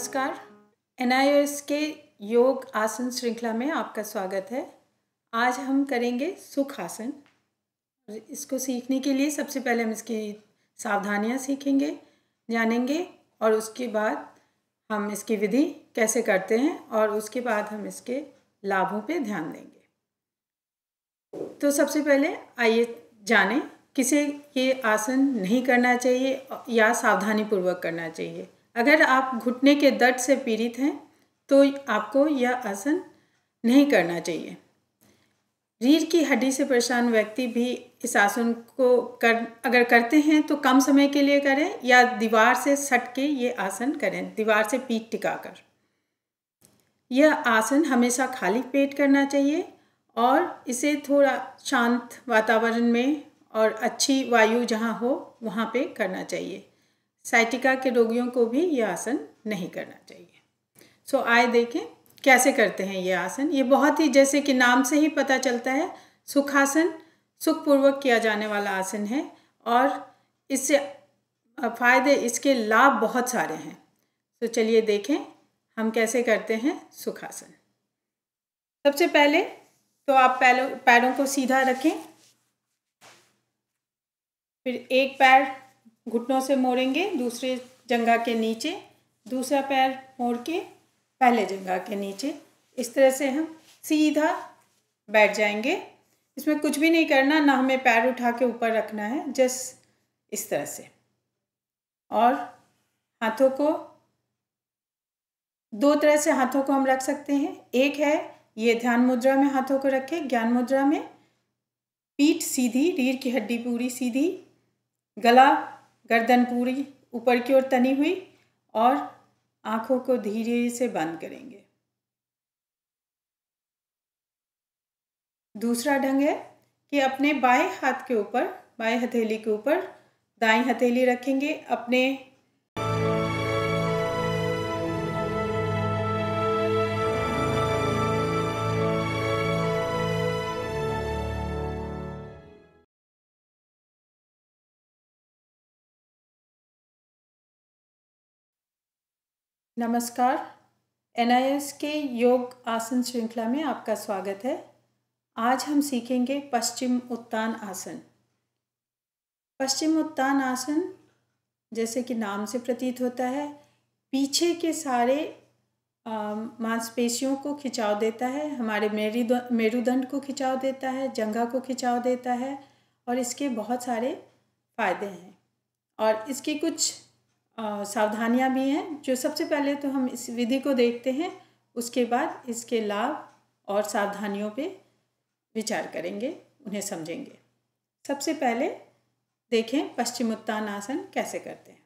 नमस्कार एन के योग आसन श्रृंखला में आपका स्वागत है आज हम करेंगे सुख आसन इसको सीखने के लिए सबसे पहले हम इसकी सावधानियाँ सीखेंगे जानेंगे और उसके बाद हम इसकी विधि कैसे करते हैं और उसके बाद हम इसके लाभों पे ध्यान देंगे तो सबसे पहले आइए जानें किसे ये आसन नहीं करना चाहिए या सावधानी पूर्वक करना चाहिए अगर आप घुटने के दर्द से पीड़ित हैं तो आपको यह आसन नहीं करना चाहिए रीढ़ की हड्डी से परेशान व्यक्ति भी इस आसन को कर अगर करते हैं तो कम समय के लिए करें या दीवार से सट के ये आसन करें दीवार से पीठ टिकाकर यह आसन हमेशा खाली पेट करना चाहिए और इसे थोड़ा शांत वातावरण में और अच्छी वायु जहाँ हो वहाँ पे करना चाहिए साइटिका के रोगियों को भी ये आसन नहीं करना चाहिए सो so, आए देखें कैसे करते हैं ये आसन ये बहुत ही जैसे कि नाम से ही पता चलता है सुखासन सुखपूर्वक किया जाने वाला आसन है और इससे फ़ायदे इसके लाभ बहुत सारे हैं तो चलिए देखें हम कैसे करते हैं सुखासन सबसे पहले तो आप पैरों को सीधा रखें फिर एक पैर घुटनों से मोड़ेंगे दूसरे जंगा के नीचे दूसरा पैर मोड़ के पहले जंगा के नीचे इस तरह से हम सीधा बैठ जाएंगे इसमें कुछ भी नहीं करना ना हमें पैर उठा के ऊपर रखना है जस्ट इस तरह से और हाथों को दो तरह से हाथों को हम रख सकते हैं एक है ये ध्यान मुद्रा में हाथों को रखें ज्ञान मुद्रा में पीठ सीधी रीढ़ की हड्डी पूरी सीधी गला गर्दन पूरी ऊपर की ओर तनी हुई और आँखों को धीरे से बंद करेंगे दूसरा ढंग है कि अपने बाएं हाथ के ऊपर बाएं हथेली के ऊपर दाएं हथेली रखेंगे अपने नमस्कार एन के योग आसन श्रृंखला में आपका स्वागत है आज हम सीखेंगे पश्चिम उत्तान आसन पश्चिम उत्तान आसन जैसे कि नाम से प्रतीत होता है पीछे के सारे मांसपेशियों को खिंचाव देता है हमारे मेरुदंड को खिंचाव देता है जंगा को खिंचाव देता है और इसके बहुत सारे फायदे हैं और इसकी कुछ सावधानियां भी हैं जो सबसे पहले तो हम इस विधि को देखते हैं उसके बाद इसके लाभ और सावधानियों पे विचार करेंगे उन्हें समझेंगे सबसे पहले देखें पश्चिम उत्तान आसन कैसे करते हैं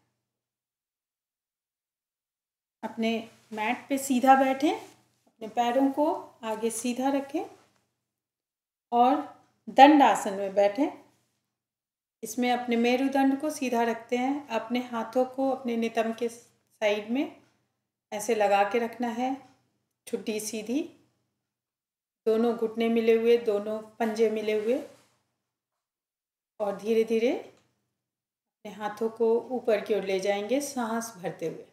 अपने मैट पे सीधा बैठें अपने पैरों को आगे सीधा रखें और दंड आसन में बैठें इसमें अपने मेरुदंड को सीधा रखते हैं अपने हाथों को अपने नितंब के साइड में ऐसे लगा के रखना है छुट्टी सीधी दोनों घुटने मिले हुए दोनों पंजे मिले हुए और धीरे धीरे अपने हाथों को ऊपर की ओर ले जाएंगे सांस भरते हुए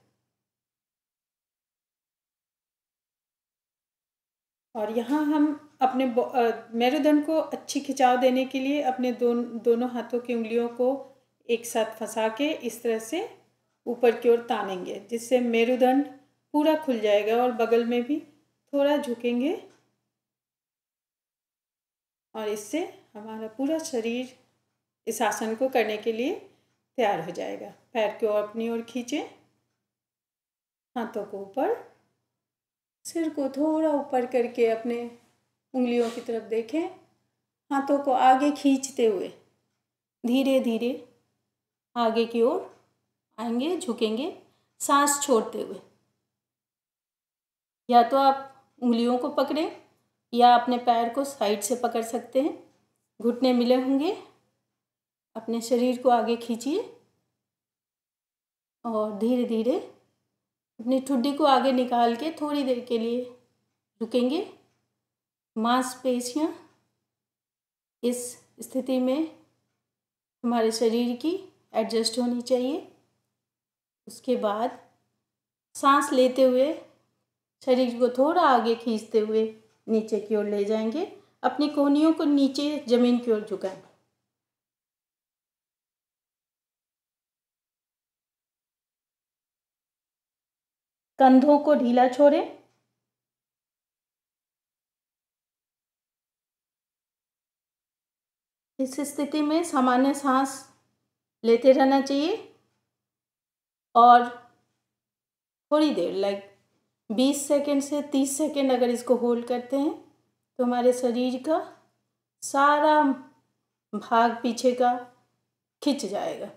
और यहाँ हम अपने मेरुदंड को अच्छी खिंचाव देने के लिए अपने दोन दोनों हाथों की उंगलियों को एक साथ फंसा के इस तरह से ऊपर की ओर तानेंगे जिससे मेरुदंड पूरा खुल जाएगा और बगल में भी थोड़ा झुकेंगे और इससे हमारा पूरा शरीर इस आसन को करने के लिए तैयार हो जाएगा पैर की ओर अपनी ओर खींचें हाथों को ऊपर सिर को थोड़ा ऊपर करके अपने उंगलियों की तरफ देखें हाथों को आगे खींचते हुए धीरे धीरे आगे की ओर आएंगे झुकेंगे सांस छोड़ते हुए या तो आप उंगलियों को पकड़ें या अपने पैर को साइड से पकड़ सकते हैं घुटने मिले होंगे अपने शरीर को आगे खींचिए और धीरे धीरे अपनी ठुड्डी को आगे निकाल के थोड़ी देर के लिए रुकेंगे मांसपेशियाँ इस स्थिति में हमारे शरीर की एडजस्ट होनी चाहिए उसके बाद सांस लेते हुए शरीर को थोड़ा आगे खींचते हुए नीचे की ओर ले जाएंगे अपनी कोहनियों को नीचे ज़मीन की ओर झुकाएंगे कंधों को ढीला छोड़ें इस स्थिति में सामान्य सांस लेते रहना चाहिए और थोड़ी देर लाइक बीस सेकेंड से तीस सेकेंड अगर इसको होल्ड करते हैं तो हमारे शरीर का सारा भाग पीछे का खिंच जाएगा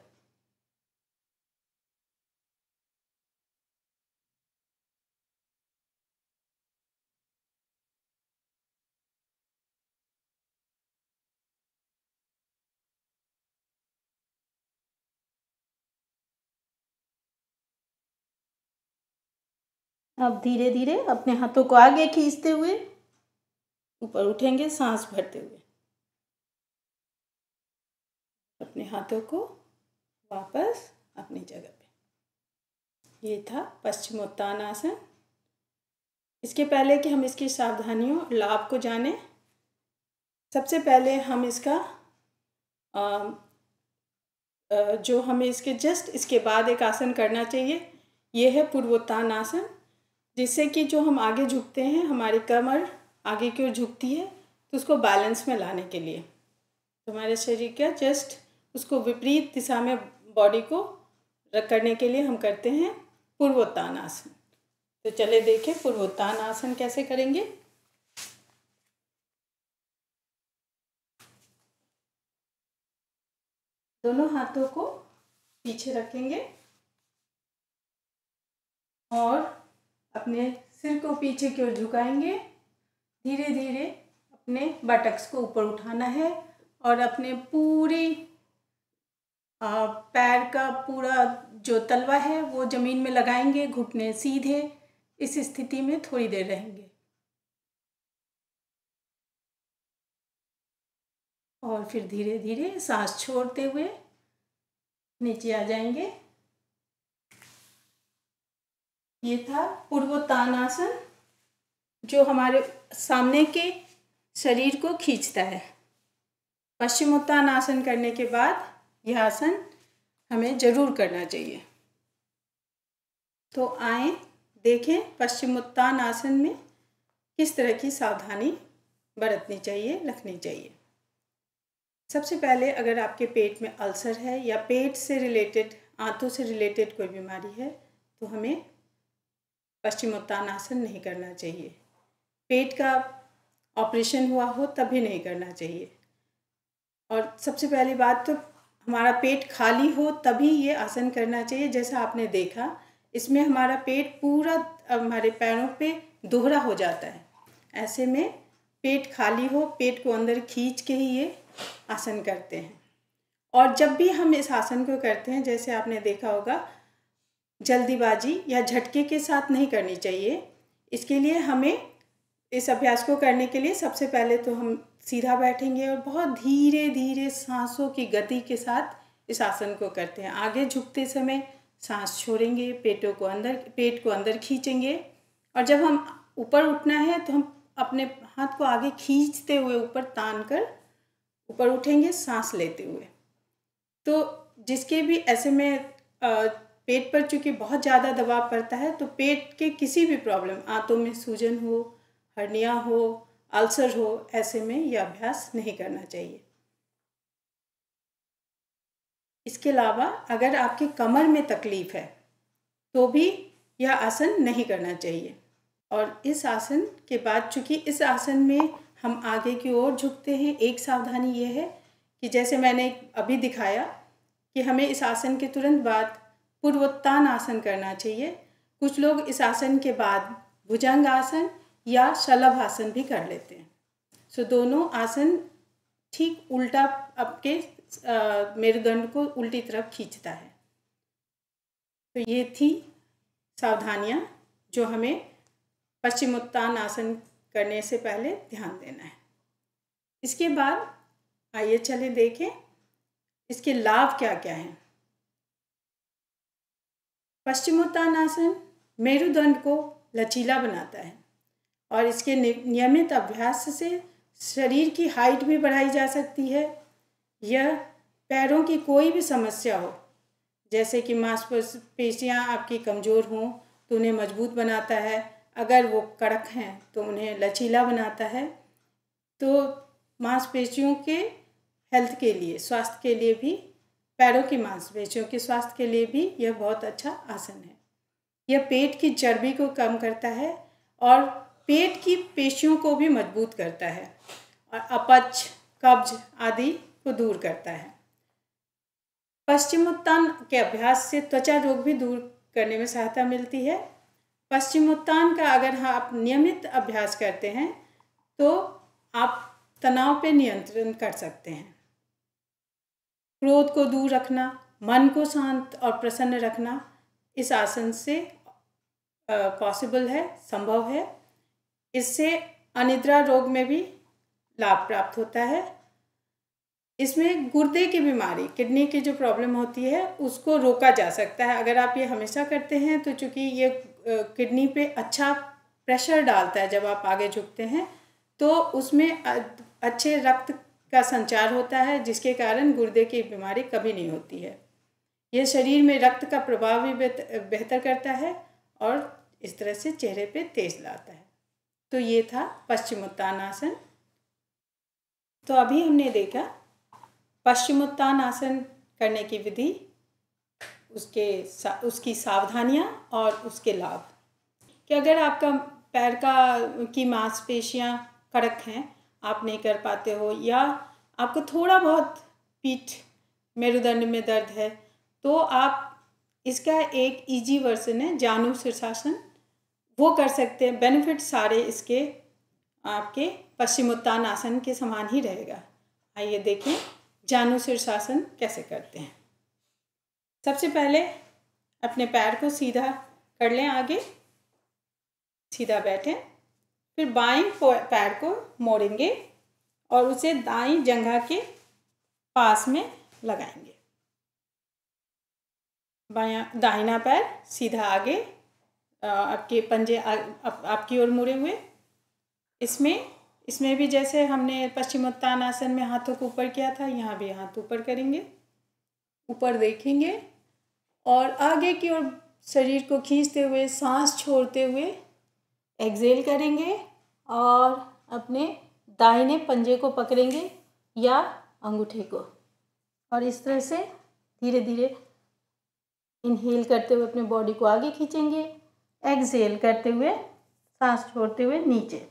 अब धीरे धीरे अपने हाथों को आगे खींचते हुए ऊपर उठेंगे सांस भरते हुए अपने हाथों को वापस अपनी जगह पे ये था आसन इसके पहले कि हम इसकी सावधानियों लाभ को जाने सबसे पहले हम इसका आ, आ, जो हमें इसके जस्ट इसके बाद एक आसन करना चाहिए ये है पूर्वोत्तान आसन जिससे कि जो हम आगे झुकते हैं हमारी कमर आगे की ओर झुकती है तो उसको बैलेंस में लाने के लिए तो हमारे शरीर का जस्ट उसको विपरीत दिशा में बॉडी को करने के लिए हम करते हैं पूर्वोत्तान आसन तो चले देखें पूर्वोत्तान आसन कैसे करेंगे दोनों हाथों को पीछे रखेंगे और अपने सिर को पीछे की ओर झुकाएंगे धीरे धीरे अपने बटक्स को ऊपर उठाना है और अपने पूरी पैर का पूरा जो तलवा है वो ज़मीन में लगाएंगे घुटने सीधे इस स्थिति में थोड़ी देर रहेंगे और फिर धीरे धीरे सांस छोड़ते हुए नीचे आ जाएंगे ये था पूर्वोत्तानासन जो हमारे सामने के शरीर को खींचता है पश्चिमोत्तानासन करने के बाद यह आसन हमें जरूर करना चाहिए तो आए देखें पश्चिमोत्तान आसन में किस तरह की सावधानी बरतनी चाहिए रखनी चाहिए सबसे पहले अगर आपके पेट में अल्सर है या पेट से रिलेटेड आंतों से रिलेटेड कोई बीमारी है तो हमें पश्चिमोत्तानासन नहीं करना चाहिए पेट का ऑपरेशन हुआ हो तभी नहीं करना चाहिए और सबसे पहली बात तो हमारा पेट खाली हो तभी ये आसन करना चाहिए जैसा आपने देखा इसमें हमारा पेट पूरा हमारे पैरों पे दोहरा हो जाता है ऐसे में पेट खाली हो पेट को अंदर खींच के ही ये आसन करते हैं और जब भी हम इस आसन को करते हैं जैसे आपने देखा होगा जल्दीबाजी या झटके के साथ नहीं करनी चाहिए इसके लिए हमें इस अभ्यास को करने के लिए सबसे पहले तो हम सीधा बैठेंगे और बहुत धीरे धीरे सांसों की गति के साथ इस आसन को करते हैं आगे झुकते समय सांस छोड़ेंगे पेटों को अंदर पेट को अंदर खींचेंगे और जब हम ऊपर उठना है तो हम अपने हाथ को आगे खींचते हुए ऊपर तान कर ऊपर उठेंगे सांस लेते हुए तो जिसके भी ऐसे में पेट पर चूँकि बहुत ज़्यादा दबाव पड़ता है तो पेट के किसी भी प्रॉब्लम आंतों में सूजन हो हर्निया हो अल्सर हो ऐसे में यह अभ्यास नहीं करना चाहिए इसके अलावा अगर आपके कमर में तकलीफ है तो भी यह आसन नहीं करना चाहिए और इस आसन के बाद चूँकि इस आसन में हम आगे की ओर झुकते हैं एक सावधानी यह है कि जैसे मैंने अभी दिखाया कि हमें इस आसन के तुरंत बाद पूर्वोत्तान आसन करना चाहिए कुछ लोग इस आसन के बाद भुजंग आसन या शलभ आसन भी कर लेते हैं सो so, दोनों आसन ठीक उल्टा आपके मेरुदंड को उल्टी तरफ खींचता है तो ये थी सावधानियाँ जो हमें पश्चिमोत्तान आसन करने से पहले ध्यान देना है इसके बाद आइए चले देखें इसके लाभ क्या क्या हैं पश्चिमोत्तानासन मेरुदंड को लचीला बनाता है और इसके नियमित अभ्यास से शरीर की हाइट भी बढ़ाई जा सकती है यह पैरों की कोई भी समस्या हो जैसे कि मांसपेशियाँ आपकी कमज़ोर हों तो उन्हें मजबूत बनाता है अगर वो कड़क हैं तो उन्हें लचीला बनाता है तो मांसपेशियों के हेल्थ के लिए स्वास्थ्य के लिए भी पैरों की मांसपेशियों के स्वास्थ्य के लिए भी यह बहुत अच्छा आसन है यह पेट की चर्बी को कम करता है और पेट की पेशियों को भी मजबूत करता है और अपच कब्ज आदि को दूर करता है पश्चिमोत्तान के अभ्यास से त्वचा रोग भी दूर करने में सहायता मिलती है पश्चिमोत्तान का अगर हाँ आप नियमित अभ्यास करते हैं तो आप तनाव पे नियंत्रण कर सकते हैं क्रोध को दूर रखना मन को शांत और प्रसन्न रखना इस आसन से पॉसिबल है संभव है इससे अनिद्रा रोग में भी लाभ प्राप्त होता है इसमें गुर्दे की बीमारी किडनी की जो प्रॉब्लम होती है उसको रोका जा सकता है अगर आप ये हमेशा करते हैं तो चूँकि ये किडनी पे अच्छा प्रेशर डालता है जब आप आगे झुकते हैं तो उसमें अच्छे रक्त का संचार होता है जिसके कारण गुर्दे की बीमारी कभी नहीं होती है यह शरीर में रक्त का प्रभाव भी बेहतर करता है और इस तरह से चेहरे पे तेज लाता है तो ये था पश्चिमोत्तानासन तो अभी हमने देखा पश्चिमोत्तानासन करने की विधि उसके उसकी सावधानियाँ और उसके लाभ कि अगर आपका पैर का की मांसपेशियाँ कड़क हैं आप नहीं कर पाते हो या आपको थोड़ा बहुत पीठ मेरुदंड में दर्द है तो आप इसका एक इजी वर्सन है जानु शीर्षासन वो कर सकते हैं बेनिफिट सारे इसके आपके पश्चिमोत्तान आसन के समान ही रहेगा आइए देखें जानु शीर्षासन कैसे करते हैं सबसे पहले अपने पैर को सीधा कर लें आगे सीधा बैठें फिर बाएं पैर को मोड़ेंगे और उसे दाई जंघा के पास में लगाएंगे बाया दाहिना पैर सीधा आगे आपके पंजे आ, आप, आपकी ओर मुड़े हुए इसमें इसमें भी जैसे हमने पश्चिमोत्तान आसन में हाथों को ऊपर किया था यहाँ भी हाथ ऊपर करेंगे ऊपर देखेंगे और आगे की ओर शरीर को खींचते हुए सांस छोड़ते हुए एक्सेल करेंगे और अपने दाहिने पंजे को पकड़ेंगे या अंगूठे को और इस तरह से धीरे धीरे इनहेल करते हुए अपने बॉडी को आगे खींचेंगे एक्सेल करते हुए सांस छोड़ते हुए नीचे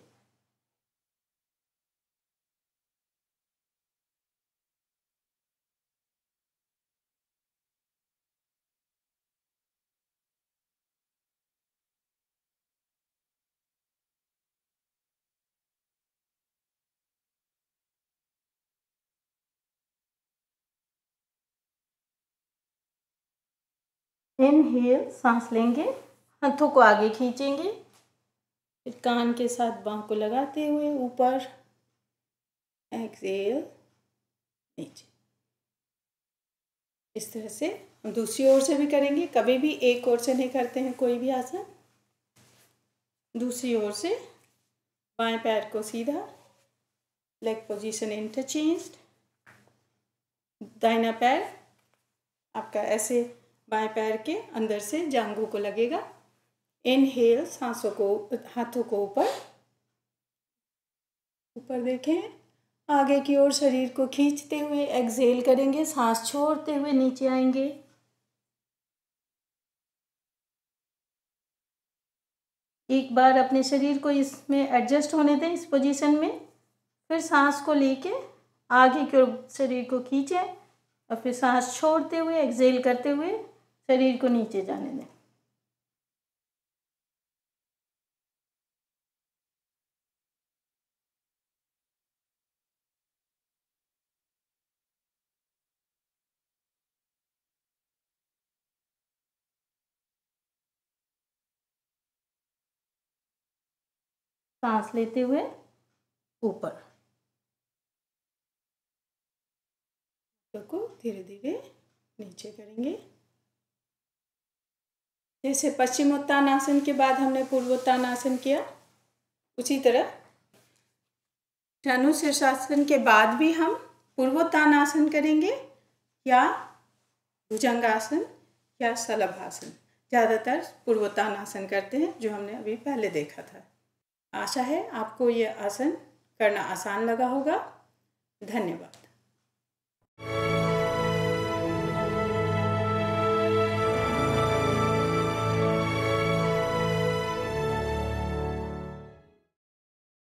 इनहेल सांस लेंगे हाथों को आगे खींचेंगे फिर कान के साथ बाह को लगाते हुए ऊपर एक्सेल नीचे इस तरह से हम दूसरी ओर से भी करेंगे कभी भी एक ओर से नहीं करते हैं कोई भी आसन दूसरी ओर से बाएं पैर को सीधा लेग पोजीशन इंटरचेंज्ड दाहिना पैर आपका ऐसे बाएं पैर के अंदर से जांघों को लगेगा इनहेल सांसों को हाथों को ऊपर ऊपर देखें आगे की ओर शरीर को खींचते हुए एक्सहेल करेंगे सांस छोड़ते हुए नीचे आएंगे एक बार अपने शरीर को इसमें एडजस्ट होने दें इस पोजीशन में फिर सांस को लेके आगे की ओर शरीर को खींचें और फिर सांस छोड़ते हुए एक्सेल करते हुए शरीर को नीचे जाने दें सांस लेते हुए ऊपर को धीरे धीरे नीचे करेंगे जैसे पश्चिमोत्तानासन के बाद हमने पूर्वोत्तानासन किया उसी तरह धनुषासन के बाद भी हम पूर्वोत्तानासन करेंगे या भुजंगासन या सलभासन ज़्यादातर पूर्वोत्तानासन करते हैं जो हमने अभी पहले देखा था आशा है आपको ये आसन करना आसान लगा होगा धन्यवाद